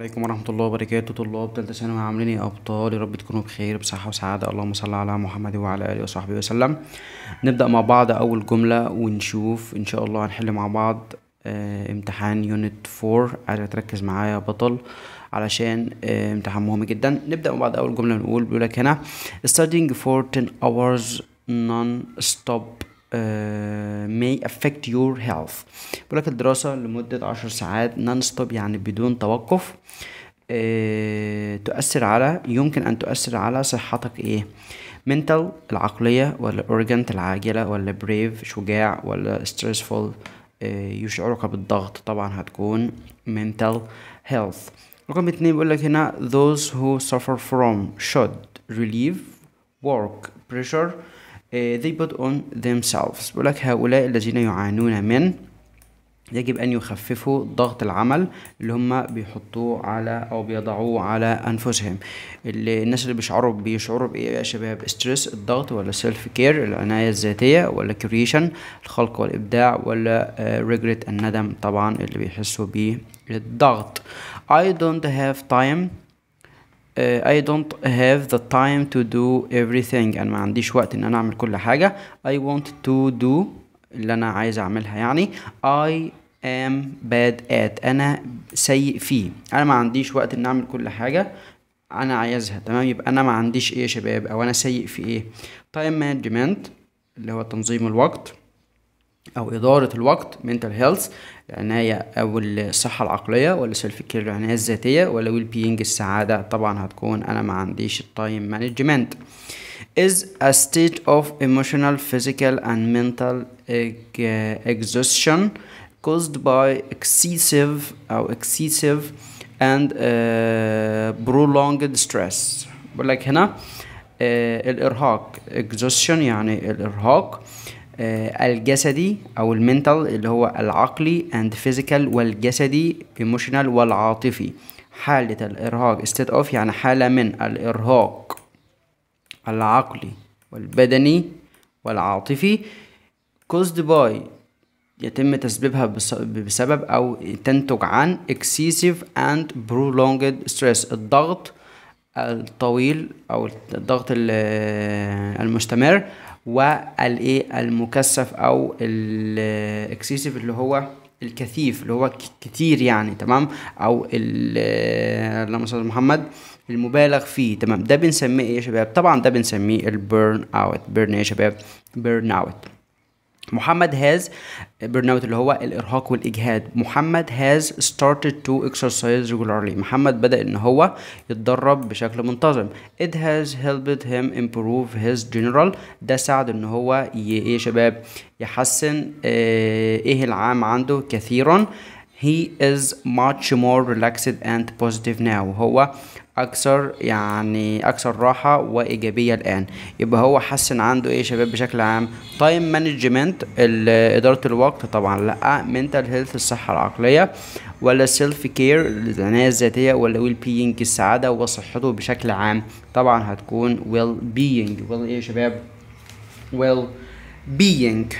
عليكم ورحمة الله وبركاته طلاب ثالثه ثانوي عاملين ايه أبطال يا رب تكونوا بخير بصحة وسعادة اللهم صل على محمد وعلى آله وصحبه وسلم نبدأ مع بعض أول جملة ونشوف إن شاء الله هنحل مع بعض اه امتحان يونت فور عايزك تركز معايا يا بطل علشان اه امتحان مهم جدا نبدأ مع بعض أول جملة نقول بيقول لك هنا studying for 10 hours non stop آه، may affect your health بيقول لك الدراسة لمدة عشر ساعات نون ستوب يعني بدون توقف آه، تؤثر على يمكن أن تؤثر على صحتك إيه mental العقلية ولا organ العاجلة ولا brave شجاع ولا stressful آه، يشعرك بالضغط طبعا هتكون mental health رقم اتنين بيقول لك هنا those who suffer from should relieve work pressure Eh, they put on themselves بيقول هؤلاء الذين يعانون من يجب أن يخففوا ضغط العمل اللي هم بيحطوه على أو بيضعوه على أنفسهم اللي الناس اللي بيشعروا بيشعروا بإيه يا شباب ستريس الضغط ولا سيلف كير العناية الذاتية ولا كريشن الخلق والإبداع ولا ريجريت آه، الندم طبعا اللي بيحسوا بيه الضغط I don't have time Uh, I don't have the time to do everything انا ما عنديش وقت ان انا اعمل كل حاجه I want to do اللي انا عايز اعملها يعني I am bad at انا سيء فيه انا ما عنديش وقت ان اعمل كل حاجه انا عايزها تمام يبقى انا ما عنديش ايه يا شباب او انا سيء في ايه time management اللي هو تنظيم الوقت او اداره الوقت mental health العنايه او الصحه العقليه ولا سيلف كير العنايه الذاتيه ولا ويل بينج السعاده طبعا هتكون انا ما عنديش التايم مانجمنت is a state of emotional physical and mental exhaustion caused by excessive او excessive and uh, prolonged stress بقول لك هنا uh, الارهاق exhaustion يعني الارهاق uh, آه، الجسدي او المنتال اللي هو العقلي اند فيزيكال والجسدي ايموشنال والعاطفي حالة الارهاق state of يعني حالة من الارهاق العقلي والبدني والعاطفي caused by يتم تسببها بسبب او تنتج عن excessive and prolonged stress الضغط الطويل او الضغط المستمر والايه المكثف او الاكسسيف اللي هو الكثيف اللي هو كتير يعني تمام او اللهم صل محمد المبالغ فيه تمام ده بنسميه ايه يا شباب طبعا ده بنسميه البيرن اوت بيرن ايه يا شباب بيرن اوت محمد has برن اوت اللي هو الارهاق والاجهاد محمد has started to exercise regularly محمد بدا ان هو يتدرب بشكل منتظم it has helped him improve his general ده ساعد ان هو ايه يا شباب يحسن آه، ايه العام عنده كثيرا he is much more relaxed and positive now هو اكثر يعني اكثر راحه وايجابيه الان يبقى هو حسن عنده ايه يا شباب بشكل عام تايم مانجمنت اداره الوقت طبعا لا منتال هيلث الصحه العقليه ولا سيلف كير العنايه الذاتيه ولا ويل بينج السعاده وصحته بشكل عام طبعا هتكون ويل بينج ويل ايه يا شباب ويل بينج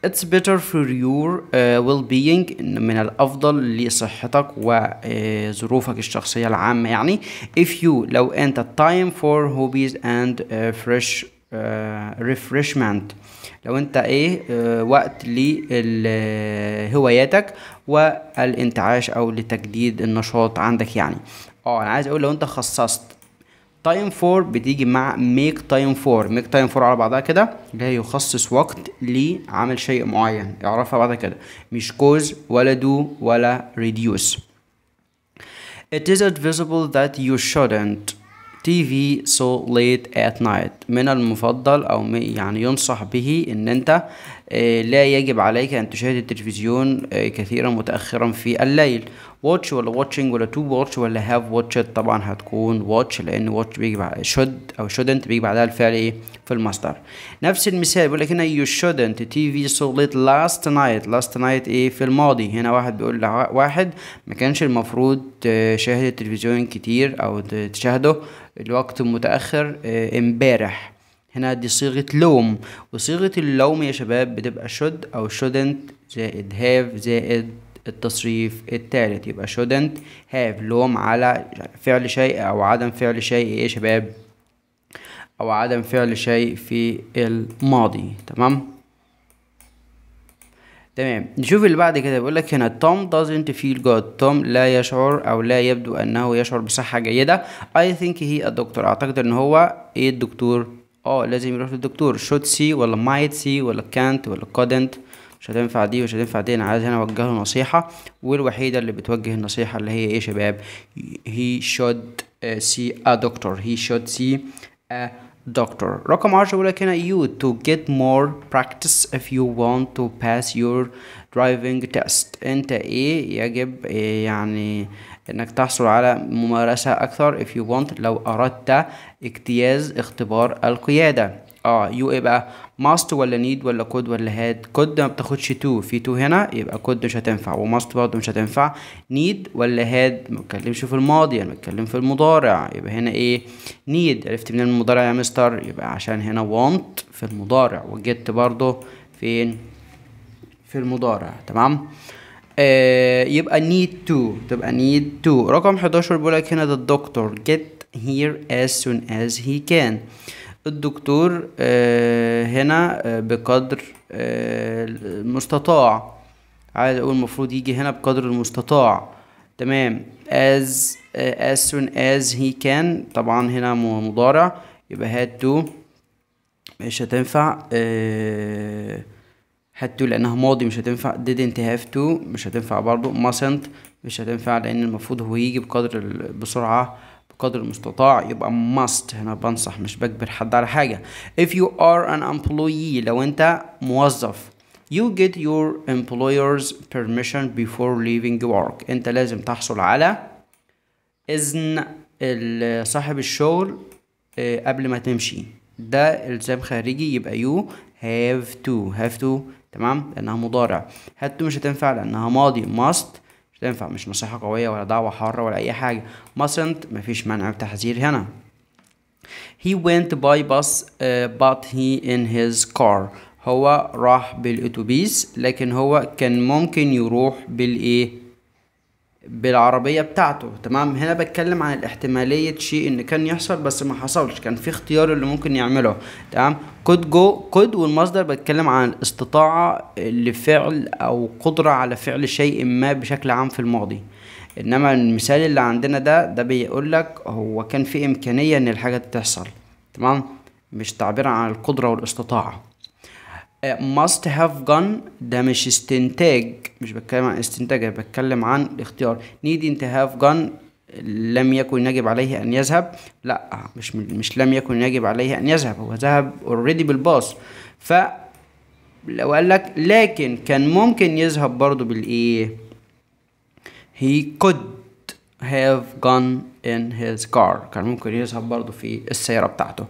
It's better for your uh, well-being إن من الأفضل لصحتك وظروفك uh, الشخصية العامة يعني if you لو أنت time for hobbies and uh, fresh uh, refreshment لو أنت إيه uh, وقت لهواياتك والانتعاش أو لتجديد النشاط عندك يعني اه انا عايز اقول لو انت خصصت تايم فور بتيجي مع ميك تايم فور ميك تايم فور على بعضها كده اللي هي يخصص وقت لعمل شيء معين اعرفها بعد كده مش كوز ولا دو ولا ريديوس It is advisable that you shouldn't TV so late at night من المفضل او يعني ينصح به ان انت آه، لا يجب عليك أن تشاهد التلفزيون آه، كثيرا متأخرا في الليل واتش ولا واتشنج ولا تو واتش ولا هاف واتش طبعا هتكون واتش لأن واتش بيجي بعد شود أو شودنت بيجي بعدها الفعل إيه في المصدر نفس المثال بيقول لك هنا يو شودنت تي في سو لاست نايت لاست نايت إيه في الماضي هنا واحد بيقول لواحد ما كانش المفروض تشاهد التلفزيون كتير أو تشاهده الوقت متأخر آه، امبارح هنا دي صيغة لوم وصيغة اللوم يا شباب بتبقى should أو shouldn't زائد have زائد التصريف التالت يبقى shouldn't have لوم على فعل شيء أو عدم فعل شيء إيه يا شباب أو عدم فعل شيء في الماضي تمام تمام نشوف اللي بعد كده بيقول لك هنا توم doesn't feel good توم لا يشعر او لا يبدو انه يشعر بصحه جيده I think he a doctor اعتقد ان هو ايه الدكتور اه لازم يروح للدكتور شوت سي ولا مايت سي ولا كانت ولا كودنت مش هتنفع دي مش هتنفع دي انا عايز هنا اوجه له نصيحه والوحيده اللي بتوجه النصيحه اللي هي ايه يا شباب هي شود سي ا دكتور هي شود سي ا دكتور رقم 10 بيقول لك هنا you to get more practice if you want to pass your driving test انت ايه يجب إيه يعني انك تحصل على ممارسة اكثر if you want لو اردت اجتياز اختبار القيادة اه يو ايه بقى must ولا need ولا could ولا had could ما بتاخدش to في to هنا يبقى could مش هتنفع وماست برضه مش هتنفع need ولا had ما بتكلمش في الماضي انا يعني بتكلم في المضارع يبقى هنا ايه need عرفت منين المضارع يا مستر يبقى عشان هنا want في المضارع وجيت برضه فين في المضارع تمام آه، يبقى need to تبقى need to رقم 11 بيقول لك هنا the doctor get here as soon as he can الدكتور آه، هنا آه، بقدر المستطاع عايز اقول المفروض يجي هنا بقدر المستطاع تمام as as soon as he can طبعا هنا مضارع يبقى had to مش هتنفع had to لأنها ماضي مش هتنفع didn't have to مش هتنفع برضو mustn't مش هتنفع لأن المفروض هو يجي بقدر بسرعة بقدر المستطاع يبقى must هنا بنصح مش بجبر حد على حاجة if you are an employee لو أنت موظف you get your employer's permission before leaving work أنت لازم تحصل على إذن صاحب الشغل آه، قبل ما تمشي ده الزام خارجي يبقى you have to have to تمام لانها مضارع هاتو مش هتنفع لانها ماضي must مش هتنفع مش نصيحه قويه ولا دعوه حاره ولا اي حاجه mustn't مفيش منع وتحذير هنا he went by bus uh, but he in his car هو راح بالاتوبيس لكن هو كان ممكن يروح بالايه بالعربيه بتاعته تمام هنا بتكلم عن الاحتماليه شيء ان كان يحصل بس ما حصلش كان في اختيار اللي ممكن يعمله تمام كود جو كود والمصدر بتكلم عن الاستطاعه لفعل او قدره على فعل شيء ما بشكل عام في الماضي انما المثال اللي عندنا ده ده بيقول لك هو كان في امكانيه ان الحاجه تحصل تمام مش تعبير عن القدره والاستطاعه must have gone ده مش استنتاج مش بتكلم عن استنتاج انا بتكلم عن الاختيار need to have gone لم يكن يجب عليه أن يذهب لا مش مش لم يكن يجب عليه أن يذهب هو ذهب اوريدي بالباص ف لو قال لك لكن كان ممكن يذهب برضه بالايه هي could have gone in his car كان ممكن يذهب برضه في السيارة بتاعته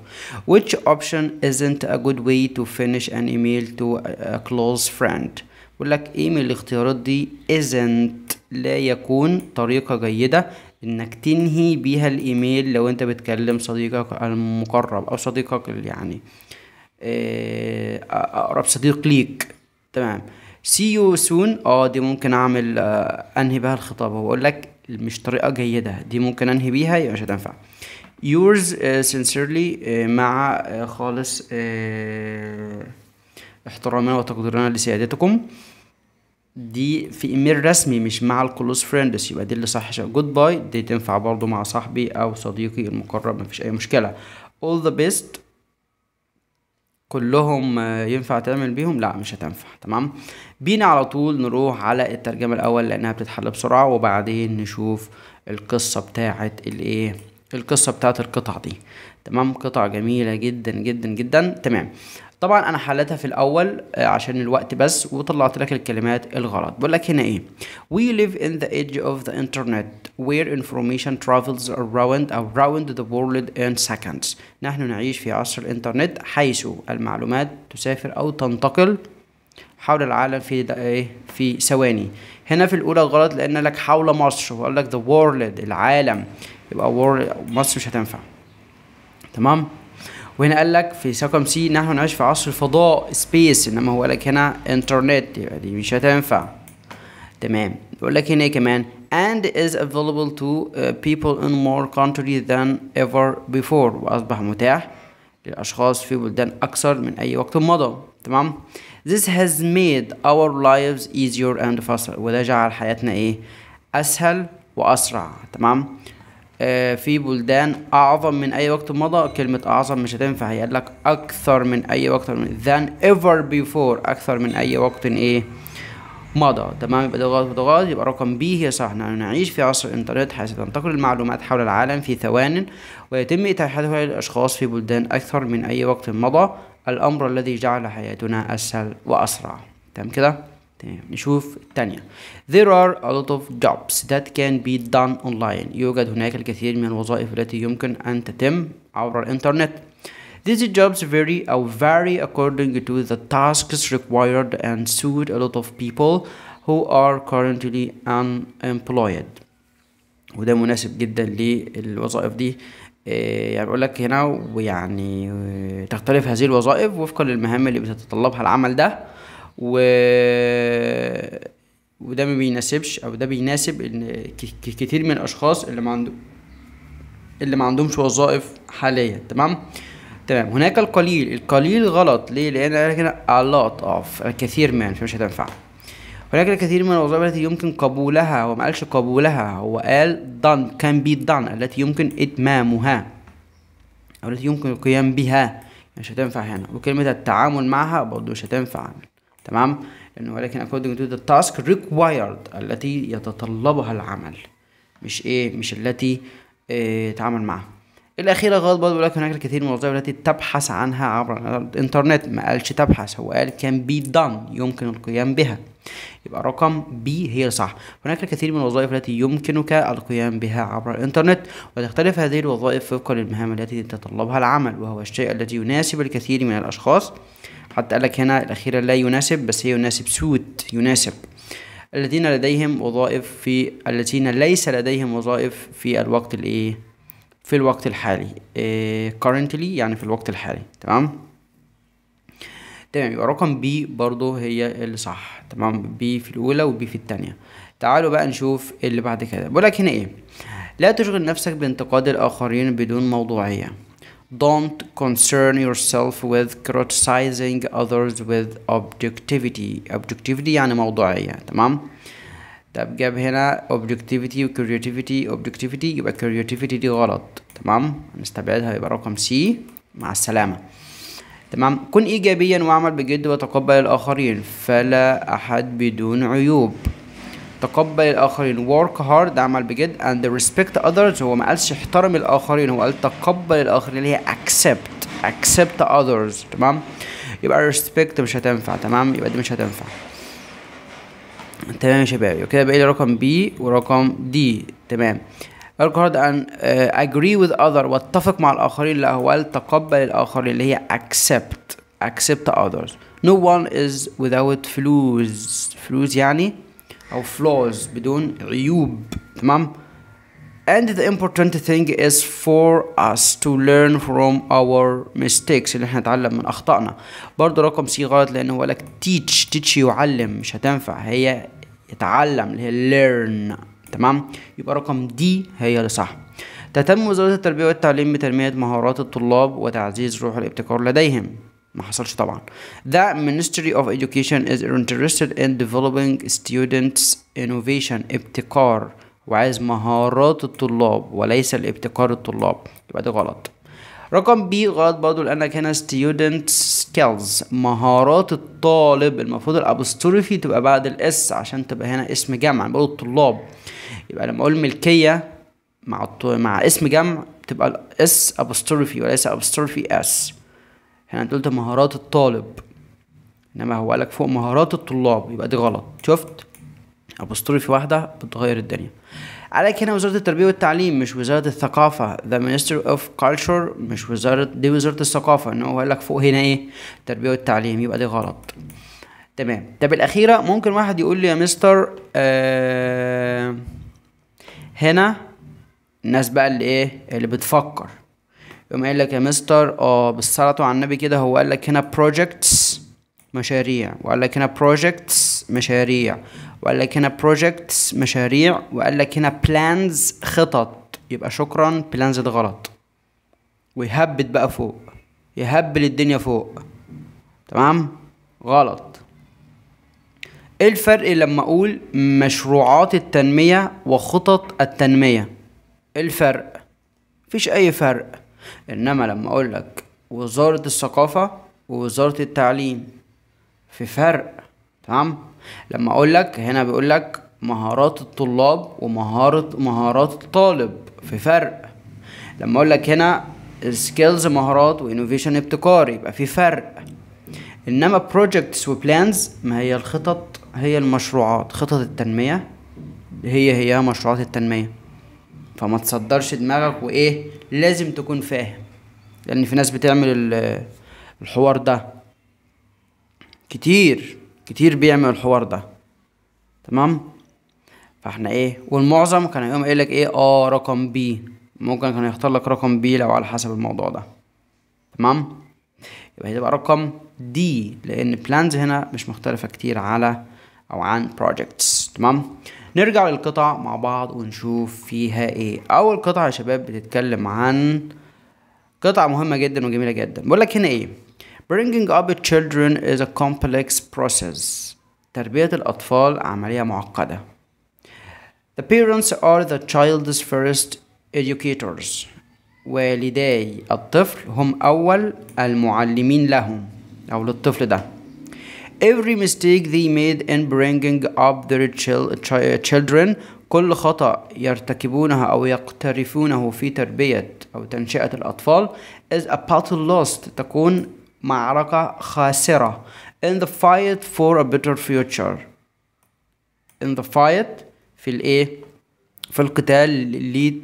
which option isn't a good way to finish an email to a close friend بقول لك ايه من الاختيارات دي isn't لا يكون طريقة جيدة انك تنهي بيها الايميل لو انت بتكلم صديقك المقرب او صديقك يعني آه، آه، اقرب صديق ليك تمام see you soon اه دي ممكن اعمل آه، انهي بها الخطاب هو لك مش طريقه جيده دي ممكن انهي بيها يبقى مش هتنفع yours uh, sincerely uh, مع uh, خالص uh, احترامنا وتقديرنا لسيادتكم دي في ايميل رسمي مش مع الكلوز فريندز يبقى دي اللي صح جود باي دي تنفع برضو مع صاحبي او صديقي المقرب مفيش اي مشكله all the best كلهم آه، ينفع تعمل بيهم لا مش هتنفع تمام بينا على طول نروح على الترجمة الاول لانها بتتحل بسرعة وبعدين نشوف القصة بتاعة الايه القصة بتاعة القطع دي تمام قطع جميلة جدا جدا جدا تمام طبعا انا حلتها في الاول آه، عشان الوقت بس وطلعت لك الكلمات الغلط بقول لك هنا ايه we live in the age of the internet where information travels around around the world in seconds نحن نعيش في عصر الانترنت حيث المعلومات تسافر او تنتقل حول العالم في ايه في ثواني هنا في الاولى غلط لان لك حول مصر وقال لك the world العالم يبقى world مصر مش هتنفع تمام وهنا قال لك في سكم سي نحن نعيش في عصر الفضاء سبيس انما هو قال لك هنا انترنت يبقى دي مش هتنفع تمام يقول لك هنا إيه كمان and is available to uh, people in more countries than ever before وأصبح متاح للأشخاص في بلدان أكثر من أي وقت مضى تمام This has made our lives easier and faster وده جعل حياتنا إيه أسهل وأسرع تمام آه، في بلدان اعظم من اي وقت مضى كلمة اعظم مش هتنفع قال لك اكثر من اي وقت من than ever before اكثر من اي وقت ايه مضى تمام يبقى ده ودغات غلط يبقى رقم بي هي صح نحن نعيش في عصر الانترنت حيث تنتقل المعلومات حول العالم في ثوان ويتم اتاحتها للاشخاص في بلدان اكثر من اي وقت مضى الامر الذي جعل حياتنا اسهل واسرع تمام كده تمام نشوف الثانية There are a lot of jobs that can be done online يوجد هناك الكثير من الوظائف التي يمكن أن تتم عبر الإنترنت These jobs vary or vary according to the tasks required and suit a lot of people who are currently unemployed وده مناسب جدا للوظائف دي آه، يعني بقول لك هنا ويعني آه، تختلف هذه الوظائف وفقا للمهام اللي بتتطلبها العمل ده و وده ما بيناسبش او ده بيناسب ان كتير من الاشخاص اللي ما عندهم اللي ما عندهمش وظائف حاليا تمام تمام هناك القليل القليل غلط ليه لان هنا a lot of كثير من فمش هتنفع هناك الكثير من الوظائف التي يمكن قبولها هو ما قالش قبولها هو قال done can be done التي يمكن اتمامها او التي يمكن القيام بها مش هتنفع هنا وكلمة التعامل معها برضه مش هتنفع تمام لأنه ولكن according to the task required التي يتطلبها العمل مش ايه مش التي إيه تعمل معها الأخيرة غلط برضه ولكن هناك الكثير من الوظائف التي تبحث عنها عبر الإنترنت ما قالش تبحث هو قال can be done يمكن القيام بها يبقى رقم بي هي الصح هناك الكثير من الوظائف التي يمكنك القيام بها عبر الإنترنت وتختلف هذه الوظائف وفقا للمهام التي تتطلبها العمل وهو الشيء الذي يناسب الكثير من الأشخاص حتى قال لك هنا الأخيرة لا يناسب بس هي يناسب سوت يناسب الذين لديهم وظائف في الذين ليس لديهم وظائف في الوقت الايه في الوقت الحالي إيه currently يعني في الوقت الحالي تمام تمام يبقى رقم بي برضو هي اللي صح تمام بي في الاولى وبي في الثانيه تعالوا بقى نشوف اللي بعد كده بقولك هنا ايه لا تشغل نفسك بانتقاد الاخرين بدون موضوعيه Don't concern yourself with criticizing others with objectivity objectivity يعني موضوعية تمام طب جاب هنا objectivity و creativity objectivity يبقى creativity دي غلط تمام هنستبعدها يبقى رقم C مع السلامة تمام كن إيجابيا واعمل بجد وتقبل الآخرين فلا أحد بدون عيوب تقبل الآخرين work hard اعمل بجد and respect others هو ما قالش احترم الآخرين هو قال تقبل الآخرين اللي هي accept accept others تمام يبقى respect مش هتنفع تمام يبقى دي مش هتنفع تمام يا شباب كده بقى إيه لي رقم بي ورقم دي تمام work hard and uh, agree with other واتفق مع الآخرين لا هو قال تقبل الآخرين اللي هي accept accept others no one is without فلوس فلوس يعني او flaws بدون عيوب تمام and the important thing is for us to learn from our mistakes اللي احنا نتعلم من اخطائنا برضو رقم سي غلط لان هو لك teach teach يعلم مش هتنفع هي يتعلم اللي هي learn تمام يبقى رقم دي هي اللي صح تهتم وزارة التربية والتعليم بتنمية مهارات الطلاب وتعزيز روح الابتكار لديهم ما حصلش طبعا The Ministry of Education is interested in developing students innovation ابتكار وعايز مهارات الطلاب وليس الابتكار الطلاب يبقى ده غلط رقم بي غلط برضو لانك هنا student skills مهارات الطالب المفروض الابوستروفي تبقى بعد الاس عشان تبقى هنا اسم جمع بقول الطلاب يبقى لما اقول ملكيه مع مع اسم جمع تبقى الاس ابوستروفي وليس ابوستروفي اس يعني احنا قلت مهارات الطالب انما هو قالك فوق مهارات الطلاب يبقى دي غلط شفت ابوستروفي واحده بتغير الدنيا عليك هنا وزارة التربية والتعليم مش وزارة الثقافة ذا ministry اوف culture مش وزارة دي وزارة الثقافة ان هو قال لك فوق هنا ايه التربية والتعليم يبقى دي غلط تمام طب الأخيرة ممكن واحد يقول لي يا مستر آه هنا الناس بقى اللي ايه اللي بتفكر يقوم قايل لك يا مستر اه بالصلاة على النبي كده هو قال لك هنا بروجكتس مشاريع وقال لك هنا بروجكتس مشاريع وقال لك هنا بروجكتس مشاريع وقال لك هنا بلانز خطط يبقى شكرا بلانز ده غلط ويهبد بقى فوق يهبل الدنيا فوق تمام غلط ايه الفرق لما اقول مشروعات التنمية وخطط التنمية إيه الفرق مفيش اي فرق انما لما اقول لك وزارة الثقافة ووزارة التعليم في فرق تمام لما اقول لك هنا بيقول لك مهارات الطلاب ومهارة مهارات الطالب في فرق لما اقول لك هنا سكيلز مهارات وانوفيشن ابتكار يبقى في فرق انما بروجكتس وبلانز ما هي الخطط هي المشروعات خطط التنمية هي هي مشروعات التنمية فما تصدرش دماغك وايه لازم تكون فاهم لان في ناس بتعمل الحوار ده كتير كتير بيعمل الحوار ده تمام فاحنا ايه والمعظم كان يقوم قايل لك ايه اه رقم بي ممكن كان يختار لك رقم بي لو على حسب الموضوع ده تمام يبقى هتبقى رقم دي لان بلانز هنا مش مختلفه كتير على او عن بروجكتس تمام نرجع للقطع مع بعض ونشوف فيها ايه اول قطعه يا شباب بتتكلم عن قطعه مهمه جدا وجميله جدا بقول لك هنا ايه bringing up children is a complex process تربيه الاطفال عمليه معقده the parents are the child's first educators والداي الطفل هم اول المعلمين لهم او للطفل ده every mistake they made in bringing up their children كل خطأ يرتكبونها أو يقترفونه في تربية أو تنشئة الأطفال is a battle lost تكون معركة خاسرة in the fight for a better future in the fight في الايه في القتال اللي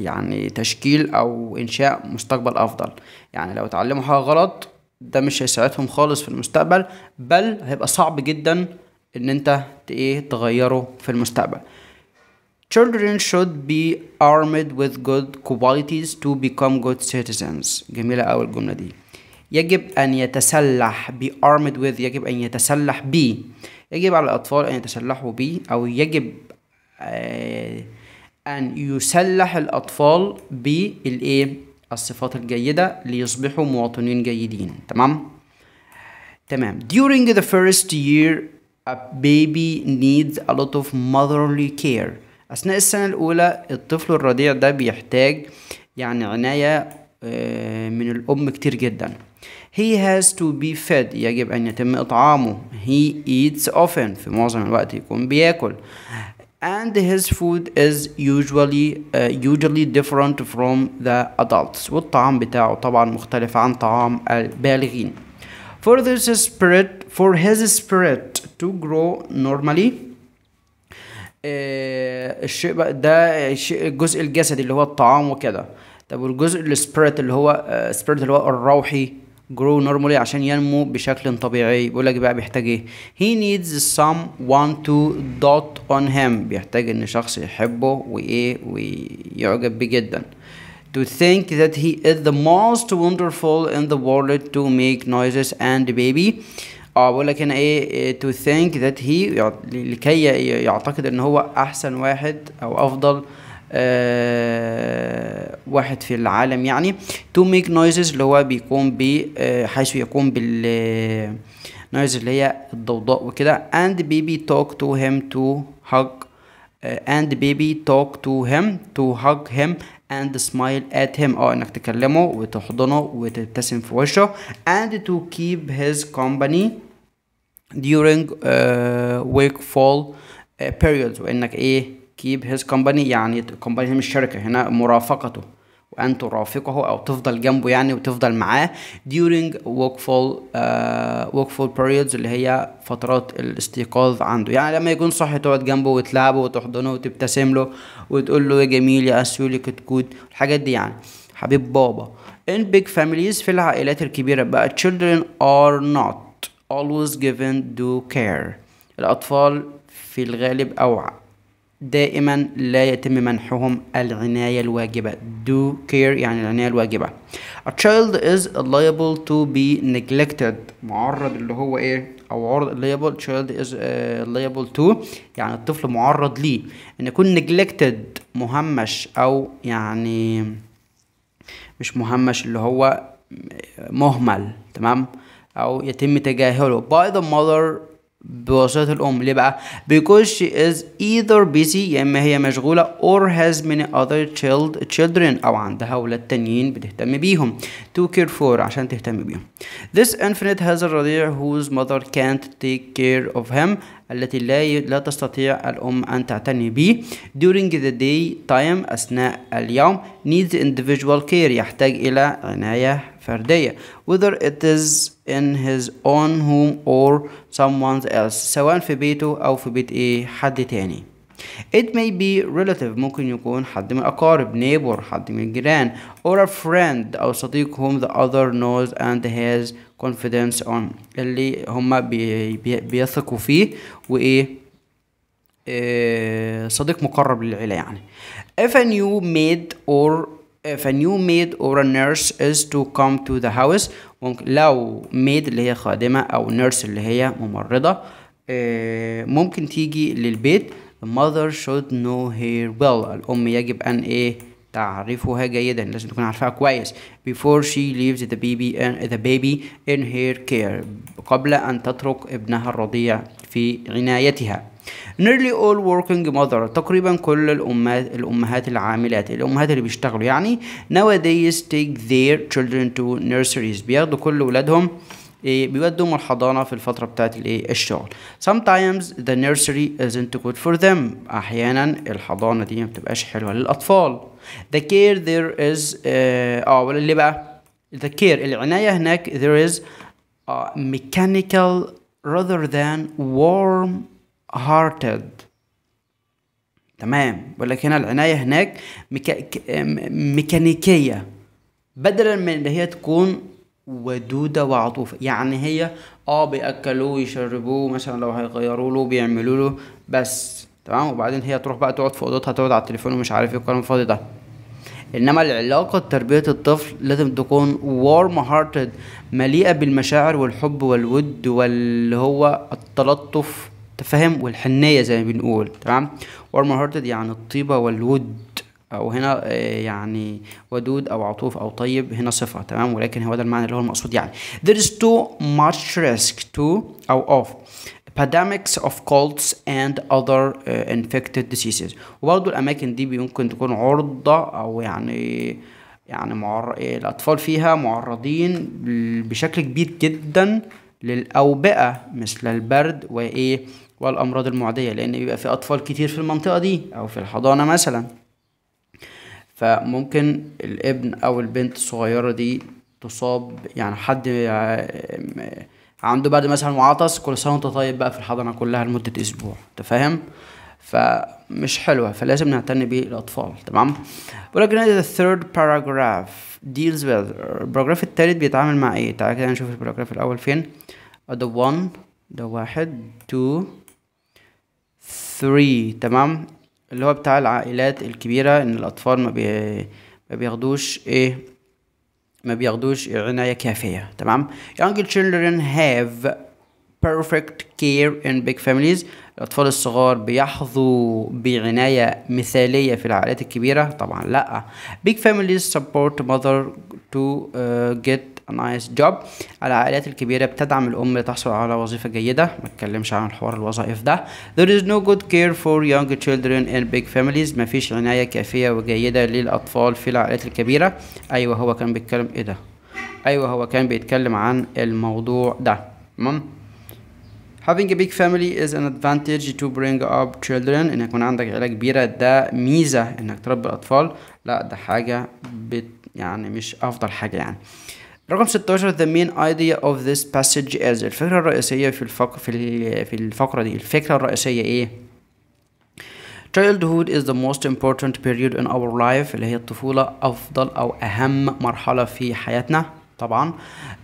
يعني تشكيل او انشاء مستقبل افضل يعني لو اتعلموا حاجه غلط ده مش هيساعدهم خالص في المستقبل بل هيبقى صعب جدا ان انت ايه تغيره في المستقبل Children should be armed with good qualities to become good citizens جميلة أوي الجملة دي يجب أن يتسلح be armed with يجب أن يتسلح ب يجب على الأطفال أن يتسلحوا ب أو يجب آه أن يسلح الأطفال بالإيه الصفات الجيدة ليصبحوا مواطنين جيدين تمام تمام during the first year a baby needs a lot of motherly care أثناء السنة الأولى الطفل الرضيع ده بيحتاج يعني عناية آه، من الأم كتير جدا He has to be fed يجب أن يتم إطعامه He eats often في معظم الوقت يكون بياكل and his food is usually uh, usually different from the adults والطعام بتاعه طبعا مختلف عن طعام البالغين for this spirit for his spirit to grow normally الشيء ده الجزء الجسدي اللي هو الطعام وكده طب والجزء السبيريت اللي هو السبيريت اللي هو الروحي grow normally عشان ينمو بشكل طبيعي بيقول لك بقى بيحتاج ايه he needs someone to dot on him بيحتاج ان شخص يحبه وايه ويعجب بيه جدا to think that he is the most wonderful in the world to make noises and baby اه بقول لك هنا ايه to think that he لكي يعتقد ان هو احسن واحد او افضل آه، واحد في العالم يعني تو ميك نويزز اللي هو بيقوم ب آه، حيث يقوم بال نويز آه، اللي هي الضوضاء وكده and baby talk to him to hug uh, and baby talk to him to hug him and smile at him اه انك تكلمه وتحضنه وتبتسم في وشه and to keep his company during uh, wakeful uh, periods وانك ايه keep his company يعني company مش شركة هنا مرافقته وأن ترافقه أو تفضل جنبه يعني وتفضل معاه during workful uh, آه، workful periods اللي هي فترات الاستيقاظ عنده يعني لما يكون صحي تقعد جنبه وتلعبه وتحضنه وتبتسم له وتقول له يا جميل يا أسيولي كتكوت الحاجات دي يعني حبيب بابا in big families في العائلات الكبيرة بقى children are not always given due care الأطفال في الغالب أو دائما لا يتم منحهم العناية الواجبة do care يعني العناية الواجبة a child is liable to be neglected معرض اللي هو ايه او عرض liable child is uh, liable to يعني الطفل معرض ليه ان يكون neglected مهمش او يعني مش مهمش اللي هو مهمل تمام او يتم تجاهله by the mother بواسطة الأم ليه بقى؟ because she is either busy يا إما هي مشغولة or has many other child children أو عندها أولاد تانيين بتهتم بيهم to care for عشان تهتم بيهم this infant has a رضيع whose mother can't take care of him التي لا ي... لا تستطيع الأم أن تعتني به during the day time أثناء اليوم needs individual care يحتاج إلى عناية فردية whether it is in his own home or someone else سواء في بيته أو في بيت إيه حد تاني It may be relative ممكن يكون حد من الأقارب neighbor حد من الجيران or a friend أو صديق whom the other knows and has confidence on اللي هما بي بي بيثقوا فيه وإيه إيه، صديق مقرب للعيلة يعني if a new maid or if a new maid or a nurse is to come to the house ممكن لو maid اللي هي خادمة أو nurse اللي هي ممرضة آه، ممكن تيجي للبيت the mother should know her well الأم يجب أن إيه تعرفها جيدا لازم تكون عارفاها كويس before she leaves the baby in, the baby in her care قبل أن تترك ابنها الرضيع في عنايتها nearly all working mother تقريبا كل الأمهات الأمهات العاملات الأمهات اللي بيشتغلوا يعني nowadays take their children to nurseries بياخدوا كل ولادهم إيه بيودهم الحضانة في الفترة بتاعت الإيه الشغل. Sometimes the nursery isn't good for them. أحيانا الحضانة دي ما بتبقاش حلوة للأطفال. The care there is آه, آه، ولا اللي بقى؟ The care العناية هناك there is a آه، mechanical rather than warm hearted تمام بقول لك هنا العناية هناك ميكا... ميكانيكية بدلا من ان هي تكون ودودة وعطوفة يعني هي اه بيأكلوه ويشربوه مثلا لو هيغيروا له بيعملوا له بس تمام وبعدين هي تروح بقى تقعد في اوضتها تقعد على التليفون ومش عارف ايه الكلام الفاضي ده انما العلاقة تربية الطفل لازم تكون warm hearted مليئة بالمشاعر والحب والود واللي هو التلطف تفهم والحنيه زي ما بنقول تمام warm hearted يعني الطيبه والود او هنا آه، يعني ودود او عطوف او طيب هنا صفه تمام ولكن هو ده المعنى اللي هو المقصود يعني there is too much risk to او of epidemics of colds and other uh, infected diseases وبرضه الاماكن دي ممكن تكون عرضه او يعني يعني معر... آه، الاطفال فيها معرضين بشكل كبير جدا للاوبئه مثل البرد وايه والأمراض المعدية لأن بيبقى في أطفال كتير في المنطقة دي أو في الحضانة مثلا فممكن الابن أو البنت الصغيرة دي تصاب يعني حد آه، عنده بعد مثلا معطس كل سنة وانت طيب بقى في الحضانة كلها لمدة أسبوع أنت فاهم؟ فمش حلوة فلازم نعتني بالأطفال تمام ولكن ده ثيرد paragraph deals with البراجراف التالت بيتعامل مع ايه تعالى كده نشوف البراجراف الأول فين the one ده واحد two 3 تمام اللي هو بتاع العائلات الكبيرة ان الاطفال ما, بي... ما بياخدوش ايه ما بياخدوش عناية كافية تمام young children have perfect care in big families الأطفال الصغار بيحظوا بعناية مثالية في العائلات الكبيرة طبعا لا big families support mother to uh, get نايس جوب العائلات الكبيرة بتدعم الأم لتحصل على وظيفة جيدة ما اتكلمش عن الحوار الوظائف ده there is no good care for young children in big families مفيش عناية كافية وجيدة للأطفال في العائلات الكبيرة أيوة هو كان بيتكلم إيه ده أيوة هو كان بيتكلم عن الموضوع ده تمام Having a big family is an advantage to bring up children إن يكون عندك عيلة كبيرة ده ميزة إنك تربي أطفال لا ده حاجة بت يعني مش أفضل حاجة يعني رقم 16 the main idea of this passage is الفكرة الرئيسية في الفقرة في, في الفقرة دي الفكرة الرئيسية ايه؟ Childhood is the most important period in our life اللي هي الطفولة أفضل أو أهم مرحلة في حياتنا طبعا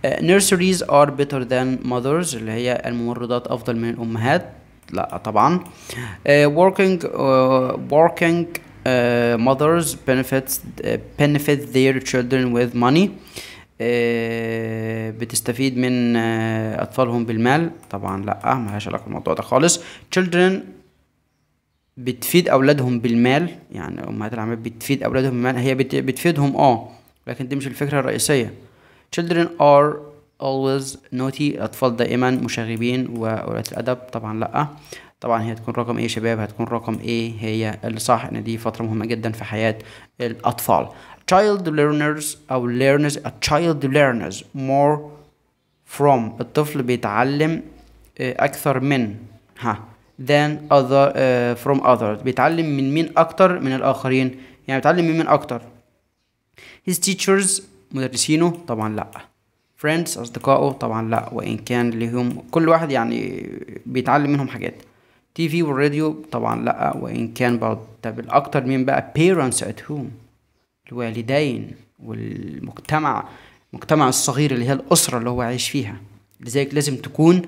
uh, nurseries are better than mothers اللي هي الممرضات أفضل من الأمهات لا طبعا uh, working uh, working uh, mothers benefits uh, benefit their children with money uh, آه، بتستفيد من آه، اطفالهم بالمال طبعا لا ملهاش علاقه بالموضوع ده خالص children بتفيد اولادهم بالمال يعني امهات العمال بتفيد اولادهم بالمال هي بتفيدهم اه لكن دي مش الفكره الرئيسيه children are always naughty الاطفال دائما مشاغبين واولاد الادب طبعا لا طبعا هي هتكون رقم ايه شباب هتكون رقم ايه هي اللي صح ان دي فتره مهمه جدا في حياه الاطفال child learners أو learners a child learners more from الطفل بيتعلم آه، أكثر من ها than other uh, from others بيتعلم من مين أكتر من الآخرين يعني بيتعلم من مين أكتر his teachers مدرسينه طبعا لأ friends أصدقائه طبعا لأ وإن كان لهم كل واحد يعني بيتعلم منهم حاجات تي في والراديو طبعا لأ وإن كان برضه طب الأكتر مين بقى parents at home الوالدين والمجتمع المجتمع الصغير اللي هي الأسرة اللي هو عايش فيها لذلك لازم تكون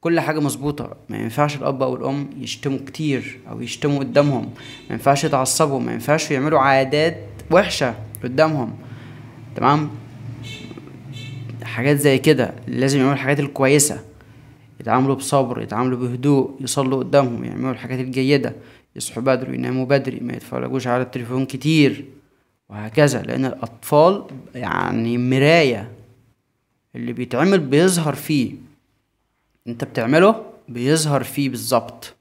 كل حاجة مظبوطة ما ينفعش الأب أو الأم يشتموا كتير أو يشتموا قدامهم ما ينفعش يتعصبوا ما ينفعش يعملوا عادات وحشة قدامهم تمام حاجات زي كده لازم يعملوا الحاجات الكويسة يتعاملوا بصبر يتعاملوا بهدوء يصلوا قدامهم يعملوا الحاجات الجيدة يصحوا بدري يناموا بدري ما يتفرجوش على التليفون كتير وهكذا لأن الأطفال يعني مراية اللي بيتعمل بيظهر فيه انت بتعمله بيظهر فيه بالظبط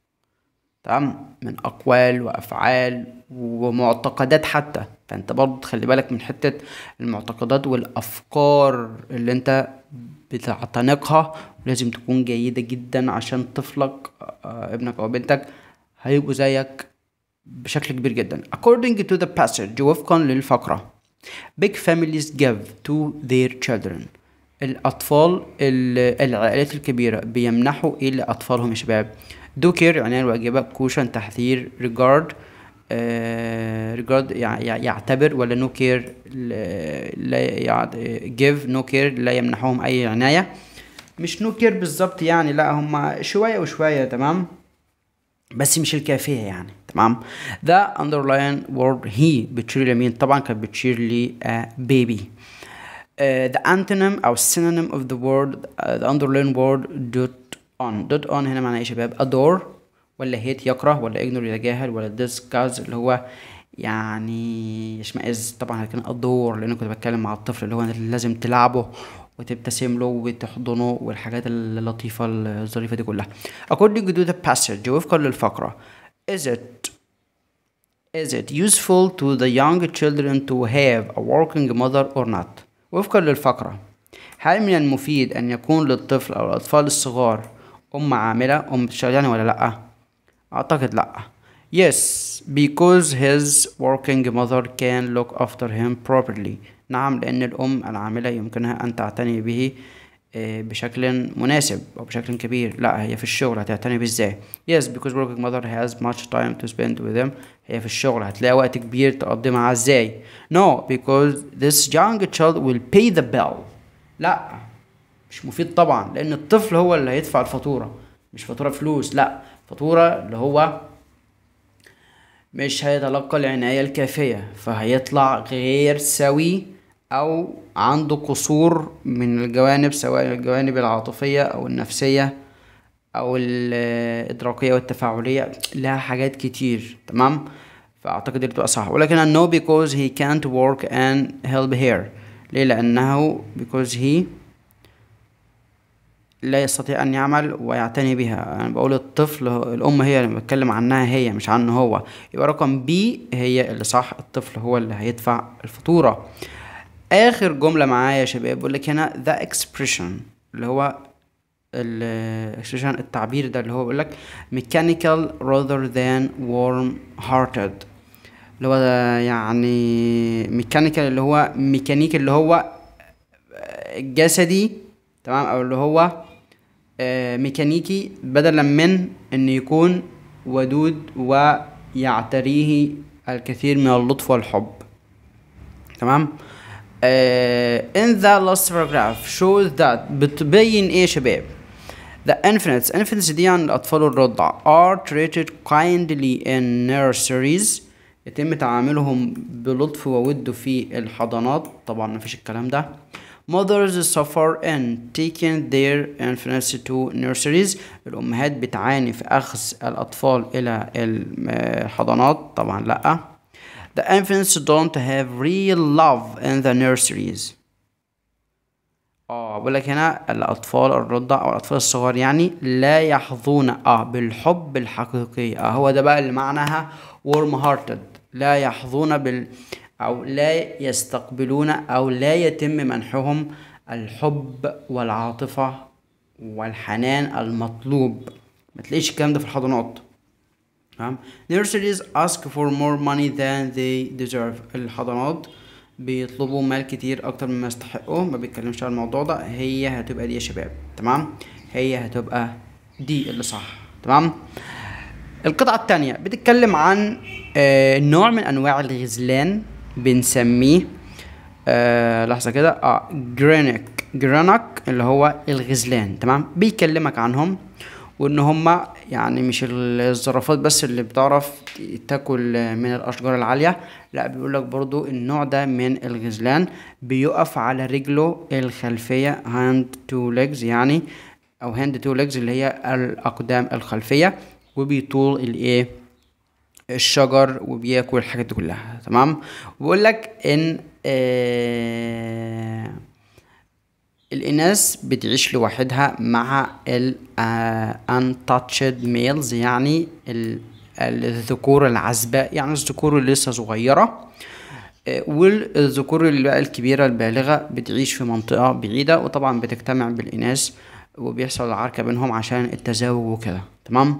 تمام من أقوال وأفعال ومعتقدات حتى فانت برضه تخلي بالك من حتة المعتقدات والأفكار اللي انت بتعتنقها لازم تكون جيدة جدا عشان طفلك آه، ابنك أو بنتك هيبقوا زيك بشكل كبير جدا according to the passage وفقا للفقرة big families give to their children الأطفال العائلات الكبيرة بيمنحوا إيه لأطفالهم يا شباب do care يعني الواجبة كوشن تحذير ريجارد آه، ريجارد يعتبر ولا نو كير لا جيف نو كير لا يمنحهم أي عناية مش نو كير بالظبط يعني لا هم شوية وشوية تمام بس مش الكافيه يعني تمام ذا اندرلاين وورد هي بتشير لمين طبعا كانت بتشير لي بيبي ذا انتونيم او سينونيم اوف ذا وورد ذا اندرلاين وورد دوت اون دوت اون هنا معناها ايه يا شباب ادور ولا هيت يكره ولا اجنور يتجاهل ولا ديسكاز اللي هو يعني يشمئز طبعا كان ادور لان كنت بتكلم مع الطفل اللي هو لازم تلعبه وتبتسم له وتحضنه والحاجات اللطيفة الظريفة دي كلها according to the passage وفقا للفقرة is it is it useful to the young children to have a working mother or not وفقا للفقرة هل من المفيد أن يكون للطفل أو الأطفال الصغار أم عاملة أم بتشتغل يعني ولا لأ أعتقد لأ Yes, because his working mother can look after him properly نعم لأن الأم العاملة يمكنها أن تعتني به آه، بشكل مناسب أو بشكل كبير لا هي في الشغل هتعتني به ازاي yes because working mother has much time to spend with them هي في الشغل هتلاقي وقت كبير تقضي معاه ازاي no because this young child will pay the bill لا مش مفيد طبعا لأن الطفل هو اللي هيدفع الفاتورة مش فاتورة فلوس لا فاتورة اللي هو مش هيتلقى العناية الكافية فهيطلع غير سوي أو عنده قصور من الجوانب سواء الجوانب العاطفية أو النفسية أو الإدراكية والتفاعلية لها حاجات كتير تمام فأعتقد دي بتبقى صح ولكن no because he can't work and help her ليه لأنه because he لا يستطيع أن يعمل ويعتني بها أنا بقول الطفل الأم هي اللي بتكلم عنها هي مش عنه هو يبقى رقم بي هي اللي صح الطفل هو اللي هيدفع الفاتورة اخر جمله معايا يا شباب بيقول لك هنا ذا اكسبريشن اللي هو الاكسبريشن التعبير ده اللي هو بيقول لك ميكانيكال rather than warm hearted اللي هو يعني ميكانيكال اللي هو ميكانيكي اللي هو جسدي تمام او اللي هو ميكانيكي آه، بدلا من ان يكون ودود ويعتريه الكثير من اللطف والحب تمام uh, in the last paragraph shows that بتبين ايه يا شباب The infants infants دي يعني الأطفال الرضع are treated kindly in nurseries يتم تعاملهم بلطف وود في الحضانات طبعا مفيش الكلام ده mothers suffer in taking their infants to nurseries الأمهات بتعاني في أخذ الأطفال إلى آه، الحضانات طبعا لأ The infants don't have real love in the nurseries. اه بقول لك هنا الاطفال الرضع او الاطفال الصغار يعني لا يحظون اه بالحب الحقيقي اه هو ده بقى اللي معناها warm hearted لا يحظون بال او لا يستقبلون او لا يتم منحهم الحب والعاطفه والحنان المطلوب ما تلاقيش الكلام ده في الحضانات تمام nurseries ask for more money than they deserve الحضانات بيطلبوا مال كتير اكتر مما يستحقوا ما بيتكلمش على الموضوع ده هي هتبقى دي يا شباب تمام هي هتبقى دي اللي صح تمام القطعة التانية بتتكلم عن آه، نوع من انواع الغزلان بنسميه آه، لحظة كده اه جرينك جرانك اللي هو الغزلان تمام بيكلمك عنهم وان هم يعني مش الزرافات بس اللي بتعرف تاكل من الاشجار العاليه لا بيقول لك برضو النوع ده من الغزلان بيقف على رجله الخلفيه هاند تو ليجز يعني او هاند تو ليجز اللي هي الاقدام الخلفيه وبيطول الايه الشجر وبياكل الحاجات دي كلها تمام بيقول لك ان آه الإناث بتعيش لوحدها مع ال آه، untouched males يعني الذكور العزباء يعني الذكور اللي لسه صغيرة آه، والذكور اللي بقى الكبيرة البالغة بتعيش في منطقة بعيدة وطبعا بتجتمع بالإناث وبيحصل العركة بينهم عشان التزاوج وكده تمام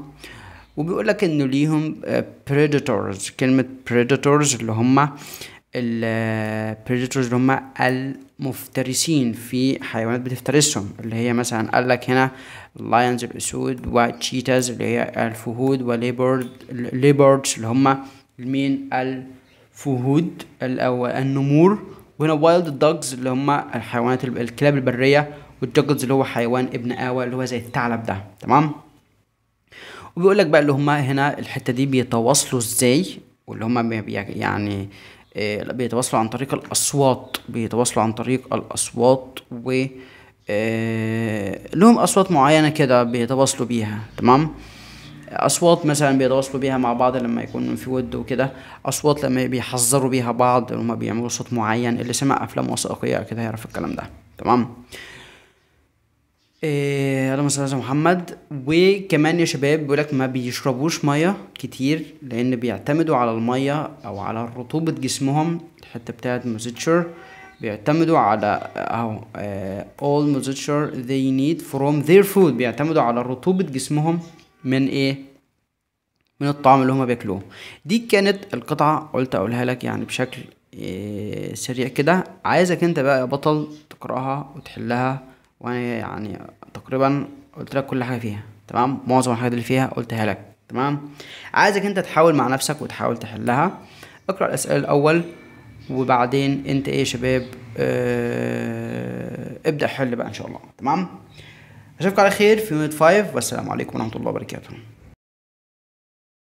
وبيقول لك انه ليهم آه، predators كلمة predators اللي هم ال predators اللي هم ال مفترسين في حيوانات بتفترسهم اللي هي مثلا قال لك هنا لايونز الاسود وتشيتاز اللي هي الفهود وليبرد اللي هم المين الفهود او النمور وهنا وايلد دوجز اللي هم الحيوانات الكلاب البريه والدوجز اللي هو حيوان ابن آوى اللي هو زي الثعلب ده تمام وبيقول لك بقى اللي هم هنا الحته دي بيتواصلوا ازاي واللي هم يعني آه، بيتواصلوا عن طريق الاصوات بيتواصلوا عن طريق الاصوات و آه، لهم اصوات معينه كده بيتواصلوا بيها تمام اصوات مثلا بيتواصلوا بيها مع بعض لما يكون في ود وكده اصوات لما بيحذروا بيها بعض هما بيعملوا صوت معين اللي سمع افلام وثائقيه كده يعرف الكلام ده تمام إيه انا مثلا محمد وكمان يا شباب بيقول لك ما بيشربوش ميه كتير لان بيعتمدوا على الميه او على رطوبه جسمهم الحته بتاعه موزيتشر بيعتمدوا على اهو all moisture they need from their food بيعتمدوا على رطوبه جسمهم من ايه من الطعام اللي هما بياكلوه دي كانت القطعه قلت اقولها لك يعني بشكل إيه سريع كده عايزك انت بقى يا بطل تقراها وتحلها وانا يعني تقريبا قلت لك كل حاجه فيها تمام معظم الحاجات اللي فيها قلتها لك تمام عايزك انت تحاول مع نفسك وتحاول تحلها اقرا الاسئله الاول وبعدين انت ايه يا شباب اه ابدا حل بقى ان شاء الله تمام اشوفك على خير في يونت 5 والسلام عليكم ورحمه الله وبركاته